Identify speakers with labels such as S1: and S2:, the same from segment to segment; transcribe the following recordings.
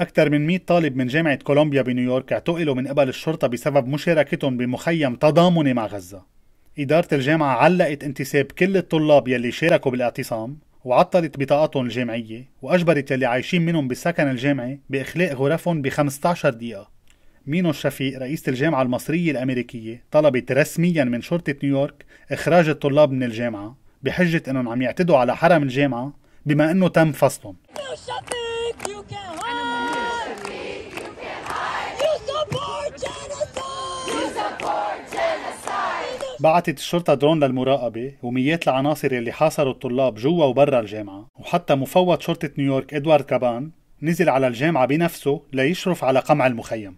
S1: أكثر من 100 طالب من جامعة كولومبيا بنيويورك اعتقلوا من قبل الشرطة بسبب مشاركتهم بمخيم تضامني مع غزة إدارة الجامعة علقت انتساب كل الطلاب يلي شاركوا بالاعتصام وعطلت بطاقاتهم الجامعية وأجبرت يلي عايشين منهم بالسكن الجامعي بإخلاء غرفهم ب 15 دقيقة مينو الشفيق رئيسة الجامعة المصرية الأمريكية طلبت رسميا من شرطة نيويورك إخراج الطلاب من الجامعة بحجة أنهم عم يعتدوا على حرم الجامعة بما أنه تم فصلهم بعتت الشرطة درون للمراقبة وميات العناصر اللي حاصروا الطلاب جوا وبرا الجامعة وحتى مفوض شرطة نيويورك إدوارد كابان نزل على الجامعة بنفسه ليشرف على قمع المخيم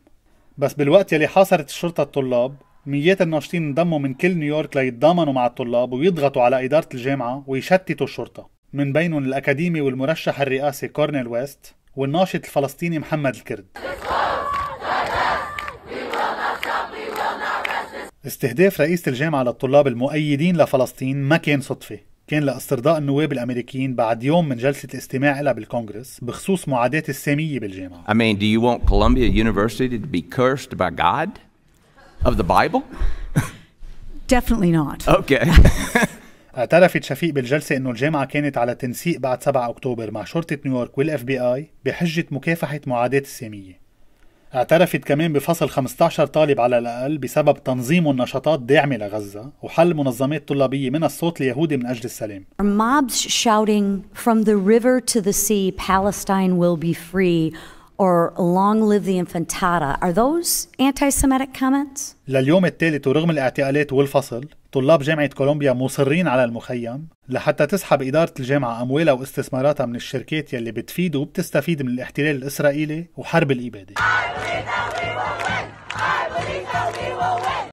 S1: بس بالوقت يلي حاصرت الشرطة الطلاب ميات الناشطين انضموا من كل نيويورك ليتضامنوا مع الطلاب ويضغطوا على إدارة الجامعة ويشتتوا الشرطة من بينهم الأكاديمي والمرشح الرئاسي كورنيل ويست والناشط الفلسطيني محمد الكرد استهداف رئيسة الجامعة للطلاب المؤيدين لفلسطين ما كان صدفة كان لاسترضاء النواب الامريكيين بعد يوم من جلسه الاستماع لها بالكونغرس بخصوص معاداه الساميه بالجامعه. I mean, do you want Columbia University to be cursed by God of the Bible? Definitely not. Okay. اعترفت شفيق بالجلسة انه الجامعة كانت على تنسيق بعد 7 اكتوبر مع شرطة نيويورك والاف بي اي بحجة مكافحة معاداة السامية اعترفت كمان بفصل 15 طالب على الأقل بسبب تنظيم النشاطات داعمة لغزة وحل منظمات طلابية من الصوت اليهودي من أجل السلام. Mobs shouting from the river to the sea, Palestine will be free. or long live the infantata are those anti-Semitic comments? لليوم الثالث ورغم الاعتقالات والفصل طلاب جامعة كولومبيا مصرين على المخيم لحتى تسحب إدارة الجامعة أموالها واستثماراتها من الشركات يلي بتفيد وبتستفيد من الاحتلال الإسرائيلي وحرب الإبادة